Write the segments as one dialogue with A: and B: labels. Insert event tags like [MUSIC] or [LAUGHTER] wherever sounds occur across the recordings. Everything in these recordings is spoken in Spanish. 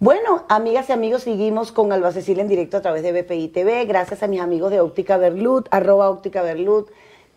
A: Bueno, amigas y amigos, seguimos con Alba Cecilia en directo a través de BPI TV. Gracias a mis amigos de Óptica Berlut, arroba Óptica Berlut.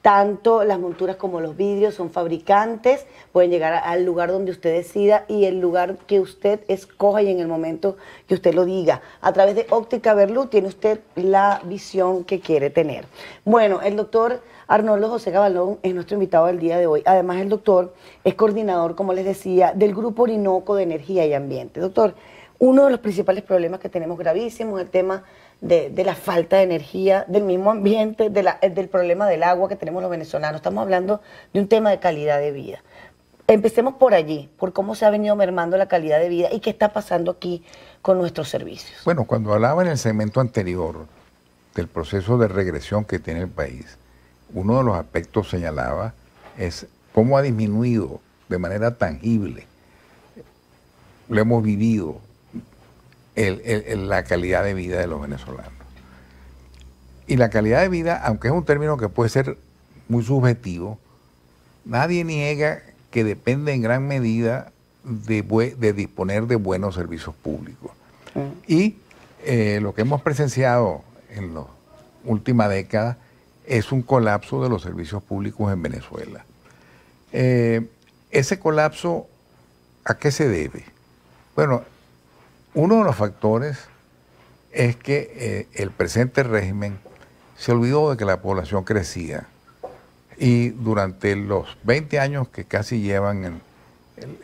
A: Tanto las monturas como los vidrios son fabricantes. Pueden llegar al lugar donde usted decida y el lugar que usted escoja y en el momento que usted lo diga. A través de Óptica Berlut tiene usted la visión que quiere tener. Bueno, el doctor Arnoldo José Gabalón es nuestro invitado del día de hoy. Además, el doctor es coordinador, como les decía, del Grupo Orinoco de Energía y Ambiente. Doctor, uno de los principales problemas que tenemos gravísimos es el tema de, la falta de energía, del mismo ambiente, eh, del problema del agua que tenemos los venezolanos. Estamos hablando de un tema de calidad de vida. Empecemos por allí, por cómo se ha venido mermando la calidad de vida y qué está pasando aquí con nuestros servicios.
B: Bueno, cuando hablaba en el segmento anterior del proceso de regresión que tiene el país, uno de los aspectos señalaba es cómo ha disminuido de manera tangible, lo hemos vivido, el, la calidad de vida de los venezolanos. Y la calidad de vida, aunque es un término que puede ser muy subjetivo, nadie niega que depende en gran medida de, disponer de buenos servicios públicos. Mm. Y eh, lo que hemos presenciado en la última década es un colapso de los servicios públicos en Venezuela. Eh, ese colapso, ¿a qué se debe? Bueno, uno de los factores es que eh, el presente régimen se olvidó de que la población crecía y durante los 20 años que casi llevan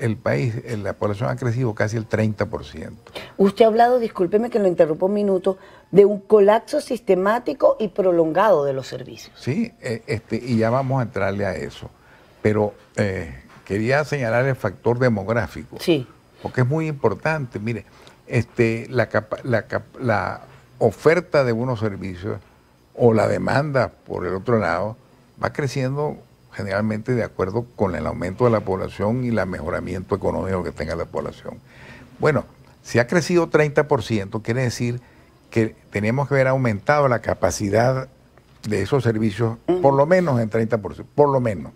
B: el, país, eh, la población ha crecido casi el 30%.
A: Usted ha hablado, discúlpeme que lo interrumpo un minuto, de un colapso sistemático y prolongado de los servicios.
B: Sí, eh, este, y ya vamos a entrarle a eso. Pero quería señalar el factor demográfico. Sí. Porque es muy importante. Mire, este, la, la oferta de unos servicios o la demanda por el otro lado va creciendo generalmente de acuerdo con el aumento de la población y el mejoramiento económico que tenga la población. Bueno, si ha crecido 30%, quiere decir que tenemos que haber aumentado la capacidad de esos servicios mm. por lo menos en 30%, por lo menos.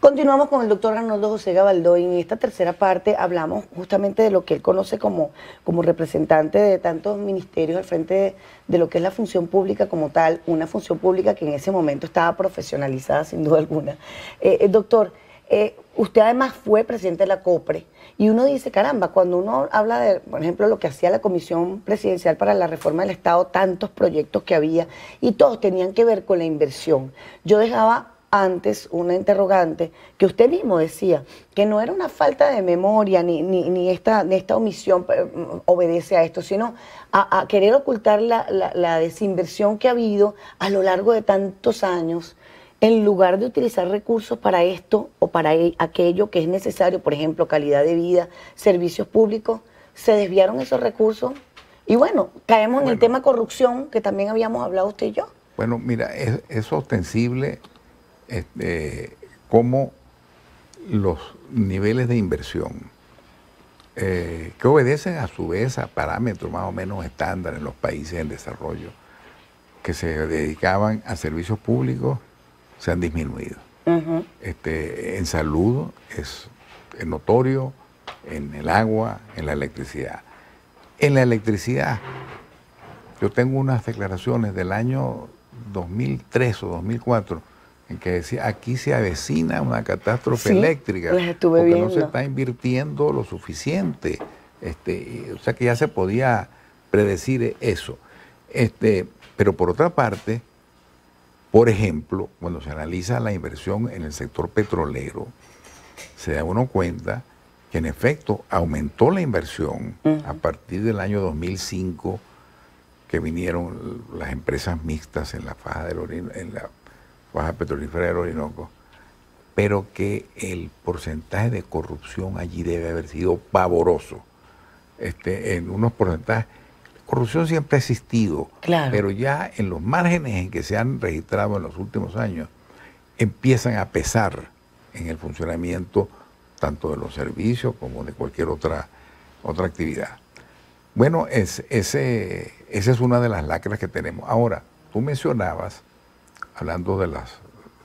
A: Continuamos con el doctor Arnoldo José y En esta tercera parte hablamos justamente de lo que él conoce como, como representante de tantos ministerios al frente de, lo que es la función pública como tal, una función pública que en ese momento estaba profesionalizada sin duda alguna. Eh, eh, doctor, eh, usted además fue presidente de la COPRE y uno dice, caramba, cuando uno habla de, por ejemplo, lo que hacía la Comisión Presidencial para la Reforma del Estado, tantos proyectos que había y todos tenían que ver con la inversión. Yo dejaba antes una interrogante que usted mismo decía, que no era una falta de memoria ni, esta, esta omisión eh, mm, obedece a esto, sino a, querer ocultar la, la, desinversión que ha habido a lo largo de tantos años en lugar de utilizar recursos para esto o para e, aquello que es necesario, por ejemplo, calidad de vida, servicios públicos, se desviaron esos recursos. Y bueno, caemos en el tema corrupción que también habíamos hablado usted y yo.
B: Bueno, mira, es, es ostensible este, cómo los niveles de inversión, eh, que obedecen a su vez a parámetros más o menos estándar en los países en desarrollo, que se dedicaban a servicios públicos, se han disminuido. este, en salud es notorio, en el agua, en la electricidad. En la electricidad, yo tengo unas declaraciones del año 2003 o 2004 en que decía, aquí se avecina una catástrofe eléctrica, porque no se está invirtiendo lo suficiente. Este, o sea que ya se podía predecir eso. Este, pero por otra parte, por ejemplo, cuando se analiza la inversión en el sector petrolero, se da uno cuenta que en efecto aumentó la inversión a partir del año 2005 que vinieron las empresas mixtas en la faja del en la Baja petrolifero y Orinoco, pero que el porcentaje de corrupción allí debe haber sido pavoroso. Este, en unos porcentajes. Corrupción siempre ha existido, pero ya en los márgenes en que se han registrado en los últimos años, empiezan a pesar en el funcionamiento tanto de los servicios como de cualquier otra, otra actividad. Bueno, es, ese, esa es una de las lacras que tenemos. Ahora, tú mencionabas hablando de los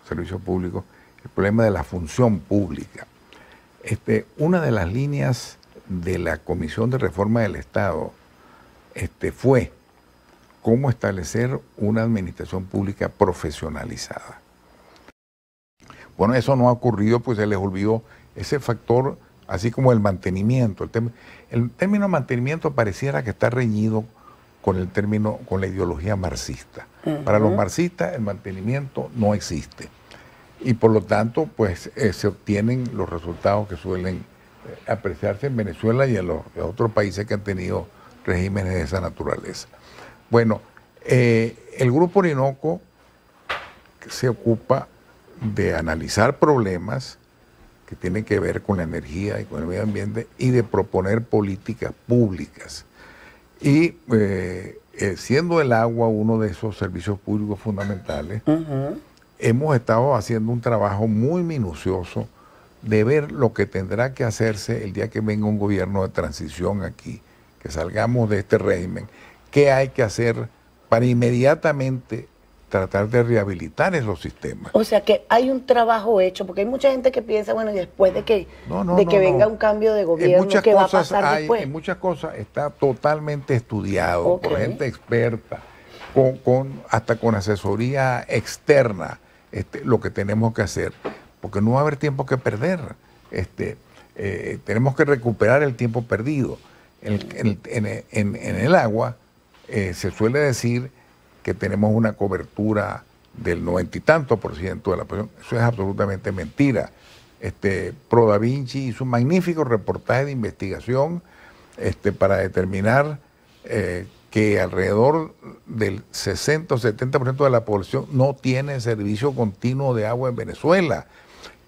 B: servicios públicos, el problema de la función pública. Este, una de las líneas de la Comisión de Reforma del Estado este, fue cómo establecer una administración pública profesionalizada. Bueno, eso no ha ocurrido, pues se les olvidó ese factor, así como el mantenimiento. El, el término mantenimiento pareciera que está reñido con el término, con la ideología marxista. Para los marxistas el mantenimiento no existe y por lo tanto pues eh, se obtienen los resultados que suelen eh, apreciarse en Venezuela y en los otros países que han tenido regímenes de esa naturaleza. Bueno, eh, el Grupo Orinoco se ocupa de analizar problemas que tienen que ver con la energía y con el medio ambiente y de proponer políticas públicas. Y eh, eh, siendo el agua uno de esos servicios públicos fundamentales, hemos estado haciendo un trabajo muy minucioso de ver lo que tendrá que hacerse el día que venga un gobierno de transición aquí, que salgamos de este régimen, qué hay que hacer para inmediatamente tratar de rehabilitar esos sistemas.
A: O sea que hay un trabajo hecho, porque hay mucha gente que piensa, bueno, y después de que, de que venga un cambio de gobierno, ¿qué va a pasar hay, después? En
B: muchas cosas está totalmente estudiado por gente experta, con, con, hasta con asesoría externa, este, lo que tenemos que hacer, porque no va a haber tiempo que perder. Este, eh, tenemos que recuperar el tiempo perdido. en, el agua eh, se suele decir que tenemos una cobertura del noventa y tanto por ciento de la población. Eso es absolutamente mentira. Este, Pro Da Vinci hizo un magnífico reportaje de investigación este, para determinar eh, que alrededor del 60 o 70% de la población no tiene servicio continuo de agua en Venezuela.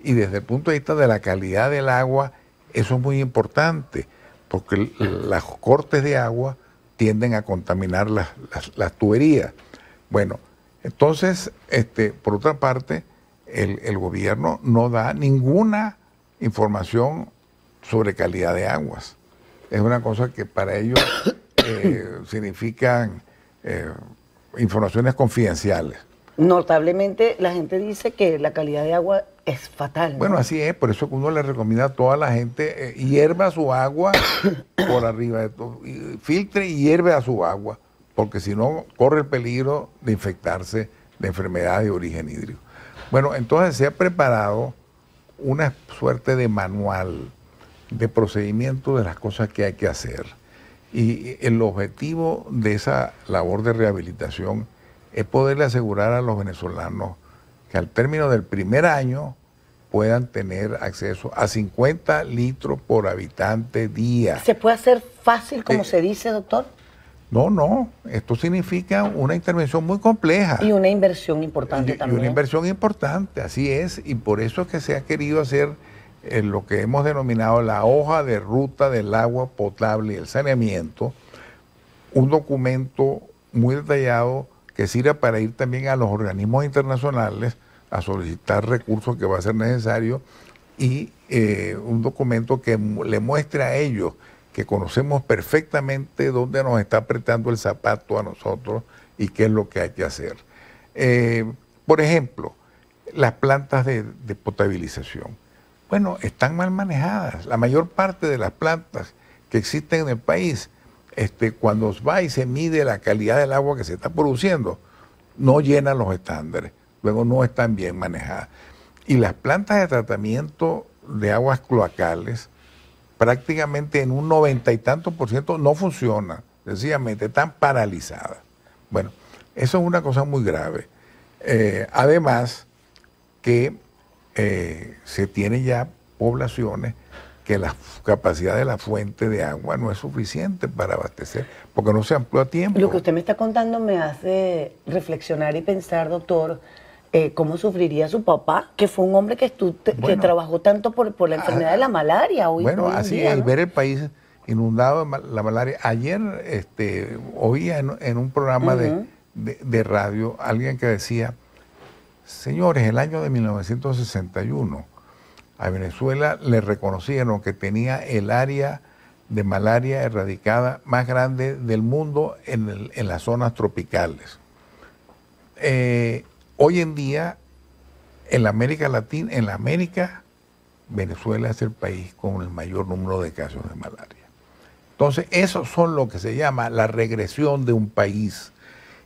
B: Y desde el punto de vista de la calidad del agua, eso es muy importante, porque las cortes de agua tienden a contaminar las, tuberías. Bueno, entonces, este, por otra parte, el, gobierno no da ninguna información sobre calidad de aguas. Es una cosa que para ellos eh, [COUGHS] significan eh, informaciones confidenciales.
A: Notablemente la gente dice que la calidad de agua es fatal. Bueno, así
B: es, por eso uno le recomienda a toda la gente, eh, hierva su agua [COUGHS] por arriba de todo, filtre y hierve a su agua, porque si no corre el peligro de infectarse de enfermedades de origen hídrico. Bueno, entonces se ha preparado una suerte de manual de procedimiento de las cosas que hay que hacer. Y el objetivo de esa labor de rehabilitación es poderle asegurar a los venezolanos que al término del primer año puedan tener acceso a 50 litros por habitante día. ¿Se
A: puede hacer fácil, como eh, se dice, doctor?
B: No, no, esto significa una intervención muy compleja. Y
A: una inversión importante también. Y una
B: inversión importante, así es, y por eso es que se ha querido hacer eh, lo que hemos denominado la hoja de ruta del agua potable y el saneamiento, un documento muy detallado que sirva para ir también a los organismos internacionales a solicitar recursos que va a ser necesario y eh, un documento que le muestre a ellos que conocemos perfectamente dónde nos está apretando el zapato a nosotros y qué es lo que hay que hacer. Eh, por ejemplo, las plantas de, de potabilización. Bueno, están mal manejadas. La mayor parte de las plantas que existen en el país este, cuando va y se mide la calidad del agua que se está produciendo, no llena los estándares, luego no están bien manejadas. Y las plantas de tratamiento de aguas cloacales prácticamente en un noventa y tanto por ciento no funcionan, sencillamente están paralizadas. Bueno, eso es una cosa muy grave. Eh, además que eh, se tienen ya poblaciones que la capacidad de la fuente de agua no es suficiente para abastecer, porque no se amplió a tiempo. Lo que
A: usted me está contando me hace reflexionar y pensar, doctor, eh, cómo sufriría su papá, que fue un hombre que, que trabajó tanto por, la ah, enfermedad de la malaria. Hoy, bueno, así ver
B: el país inundado de la malaria. Ayer este, oía en, un programa de, de, de radio alguien que decía, señores, el año de 1961 a Venezuela le reconocieron que tenía el área de malaria erradicada más grande del mundo en, las zonas tropicales. Eh, hoy en día, en la América Latina, en la América, Venezuela es el país con el mayor número de casos de malaria. Entonces, eso son lo que se llama la regresión de un país.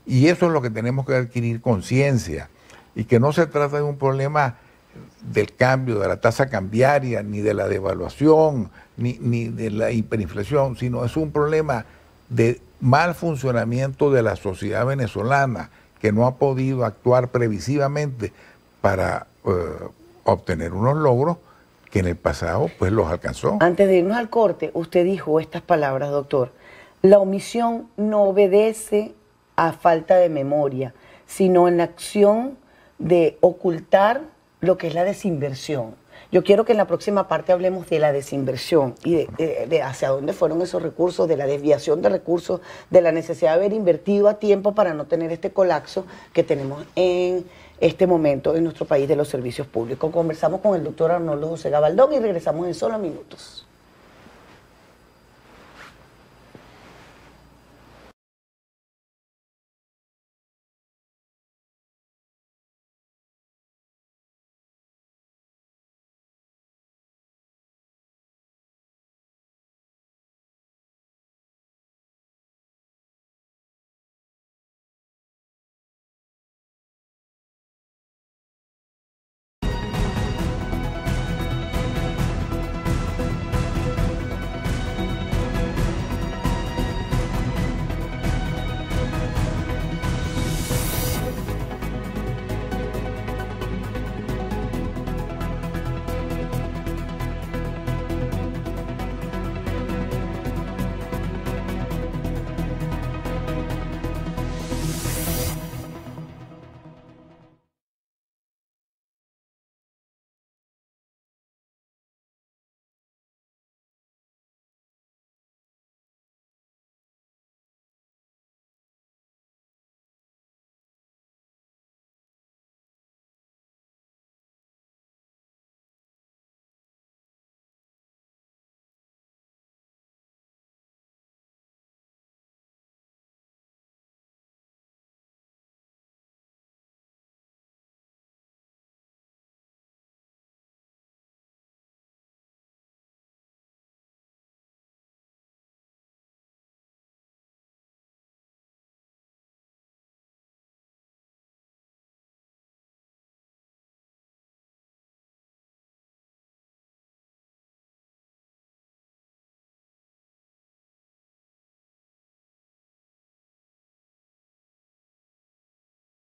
B: Y eso es lo que tenemos que adquirir conciencia. Y que no se trata de un problema del cambio, de la tasa cambiaria, ni de la devaluación, ni, de la hiperinflación, sino es un problema de mal funcionamiento de la sociedad venezolana que no ha podido actuar previsivamente para eh, obtener unos logros que en el pasado pues los
A: alcanzó. Antes de irnos al corte, usted dijo estas palabras, doctor. La omisión no obedece a falta de memoria, sino en la acción de ocultar lo que es la desinversión. Yo quiero que en la próxima parte hablemos de la desinversión y de, hacia dónde fueron esos recursos, de la desviación de recursos, de la necesidad de haber invertido a tiempo para no tener este colapso que tenemos en este momento en nuestro país de los servicios públicos. Conversamos con el doctor Arnoldo José Gabaldón y regresamos en solo minutos.